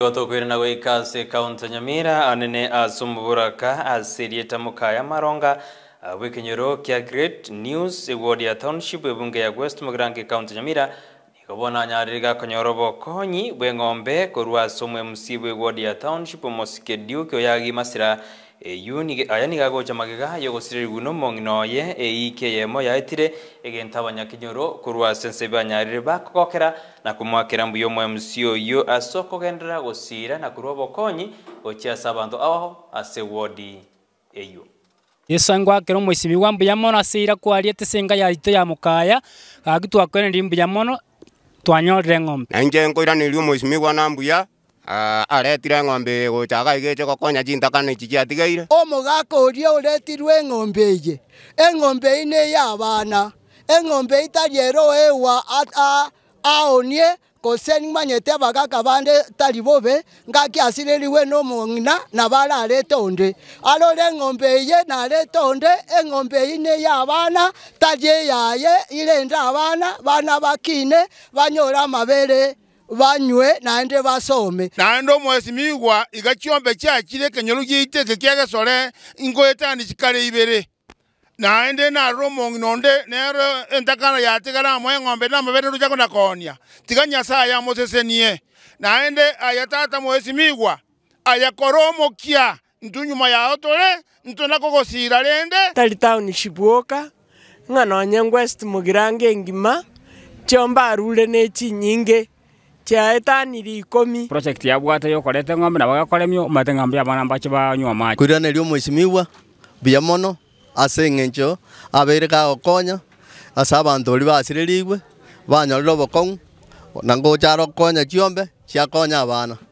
otokwirana goika ase kaunta nyamira anene asumburaka omuburaka ase erieta maronga abwa ekenyoro kia great news eward ya township ebunge ya west mugirango kaunta nyamira nikobona nyariga akonyora obokonyi bweng'ombe korwa ase sumwe omusi bwa ya township omosike duke yagi masira eyu aya nigagocha magega yogosire guno mongino ye mong'inoye eikeyemo yaetire egento abanyakinyoro korwa sense banyarire bakogokera na kumwakira kumwakera mbuya omwemusi oyo ase okogenderera gosira na korwa bokonyi ochi ase abanto abaho ase wodi eyu yesa ngwakera omoisimi bwa ya mono aseira kwariete senga ito ya mukaya gaki twakweneria ya mono twanyorire eng'ombe na inche nkoiranirie omoisimi bwa na mbuya Ah, ah, aretire ng'ombe guchaga igeche gokonya chintakani ichi chiatigaire omogakũria ũretirwe eng'ombe ige eng'ombe ine ya bana eng'ombe itari ero ewa aonie koseni manyete bagaka bande tari bobe ngaki asireriwe no mong'ina na arete onde arore eng'ombe iye narete onde eng'ombe ine ya abana tari eyaye irende abana bana bakine banyore amabere banywe naende basome naende omwesimigwa iga chiombe chiakire kenyoro giaiteke kiagesore ingo etani chikare ibere naende narora omong'i nonde nero entakana yatigara amo eng'ombe na amabere rocha tiga nyasaye amosesenie naende aya tata mwesimigwa aya koro omokia ntu nyuma yao tore ntu nakogosira rende tari township woka ng'anonye ngwest mugirange engima chiomba arure na echinyinge chaetaniri ikomi project yabwate yokorete ng'ombe na bagakoremio mate ng'ombe abana mbache banywa kuri kwiranerio mweshimiwa mbuya mono ase eng'encho abere gagokonya ase abanto oria basireriwe banyorire obokong'u na ngochara okonya chiombe chiakonya abana